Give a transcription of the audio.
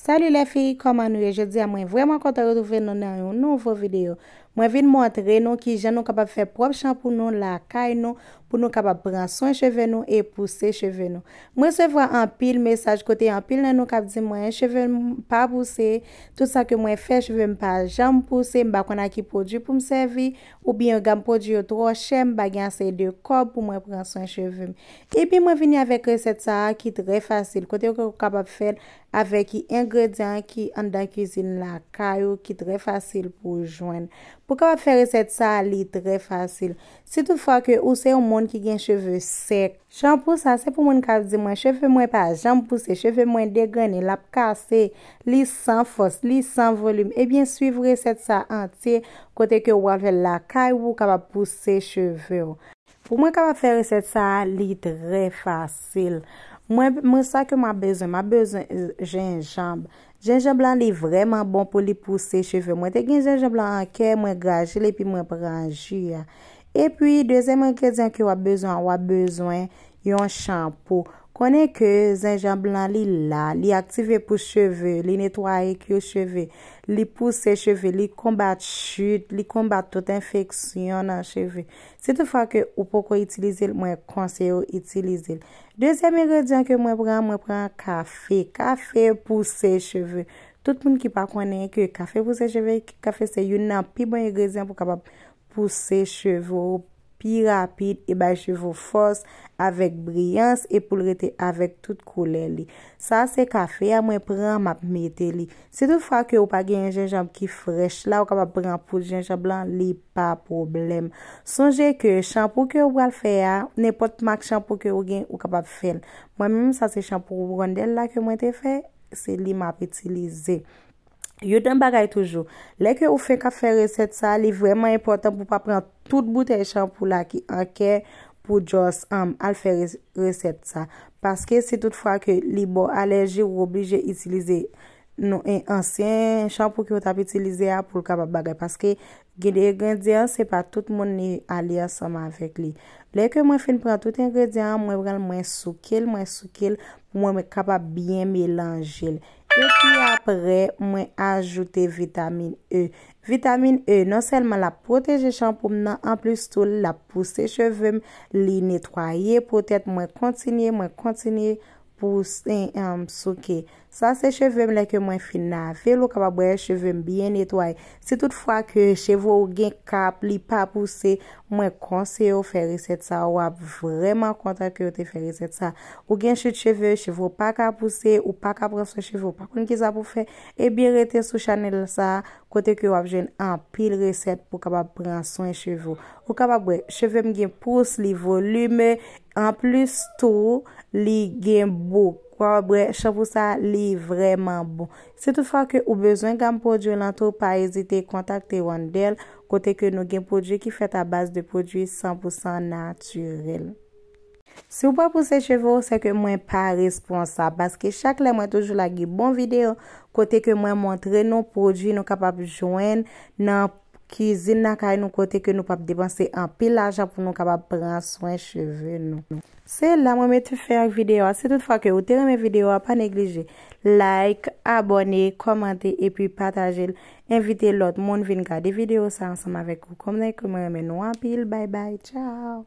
Salilè fi, kom anouye, jè dè a mwen. Vwè mwen konta yotou ven nou nan yon nouvo videyo. Mwen vin montre nou ki jan nou kapap fe prop chan pou nou la kay nou pou nou kapap pran son cheve nou e puse cheve nou. Mwen se vwa an pil mesaj kote an pil nan nou kap di mwen cheve mou pa puse, tout sa ke mwen fe cheve mou pa jan mou puse, mba kon a ki podi pou msevi ou bi yon gam podi yo troche mba gen se de kob pou mwen pran son cheve mou. E pi mwen vini avek resep sa ki tre fasil kote yo kapap fe avè ki engredyan ki an dan kizil la kay ou ki tre fasil pou jwen. Pou kap ap fè resèt sa, li trè fasil. Si tou fwa ke ou se ou moun ki gen cheveu sek, jampou sa, se pou moun ka di mwen, cheve mwen pa jampou se, cheve mwen degreni, e lap kase, li san fos, li san volum, e bien suiv resèt sa antye kote ke ou avè la kaj wou kap ap pousse cheveu. Pou moun kap ap fè resèt sa, li trè fasil. Mwen sa ke mwen bezwen, mwen bezwen jenjamb. Eh, jenjamb lan li vreman bon pou li pousse cheve. Mwen tekin jenjamb lan anke, mwen gajele, pi mwen pranjye. E pi, dezen mwen kezien ki wap bezwen, wap bezwen yon champou. Konen ke zanjan blan li la, li aktive pou cheve, li netwaye ki ou cheve, li pousse cheve, li kombat chute, li kombat tout infeksyon nan cheve. Sete fwa ke ou poko itilize l, mwen konseyo itilize l. Dezyen mwen gredjan ke mwen pran, mwen pran kafe, kafe pou se cheve. Tout moun ki pa konen ke kafe pou se cheve, kafe se yon nan pi mwen bon gredjan pou kabab pousse cheve ou pousse. pi rapide e bay chevo fos avek bryans e poulrete avek tout koule li. Sa se ka fe a, mwen pran map mette li. Se tou fwa ke ou pa gen jenjab ki frech la, ou kapap pran pou jenjab blan, li pa problem. Sonje ke shampou ke ou bral fe a, nepot mak shampou ke ou gen ou kapap fen. Mwen mwen sa se shampou rondel la ke mwen te fe, se li map etilize. Yo den bagay toujou. Lè ke ou fe ka fe resep sa, li vreman important pou pa pren tout boutè e shampou la ki anke pou djos am al fe resep sa. Paske se tout fwa ke li bo aleje ou oblije itilize nou en ansyen shampou ki ou tap itilize a pou lkaba bagay. Paske gen de ingredient se pa tout moun ni alye asama avèk li. Lè ke mwen fen pren tout ingredient, mwen brel mwen souke l, mwen souke l, mwen mwen kaba bien mélange l. E pi apre mwen ajoute vitamine E. Vitamine E nan selman la poteje chanpoum nan an plus to la pousse chevem euh, li netwaye. Potet mwen kontinye mwen kontinye pousse souke. Sa se chevem la ke mwen finna. Ve lo kapaboye chevem bien netwaye. Se tout fwa ke cheve ou gen kap li pa pousse... Mwen konseyo fe riset sa, wap vreman kontak yo te fe riset sa. Ou gen chit cheve, chevo pa ka puse, ou pa ka pran son chevo, pakoun ki sa pou fe, e bi rete sou chanel sa, kote ki wap jen empil riset pou kaba pran son chevo. Ou kaba bre, cheve mgen puse, li volume, en plus tou, li gen bou. Kwa bre, chan pou sa, li vreman bou. Se tou fwa ke ou bezwen gam pou diyon an tou, pa ezite kontakte wan del, kote ke nou gen produy ki fet a bas de produy 100% naturel. Se ou pa pou se chevo, se ke mwen pa responsa, baske chak la mwen toujou la gen bon videyo, kote ke mwen montre nou produy nou kapap joen nan produy ki zin na kay nou kote ke nou pap depanse an pil la jap pou nou kapap pran swen cheve nou. Se la mwen me te fè an videwa, se tout fwa ke ou te reme videwa, pa neglije, like, abone, komante, epi pataje, invite lot moun vin ka de videwa sa ansam avek ou komne ke mwen reme nou an pil. Bay bay, tchao!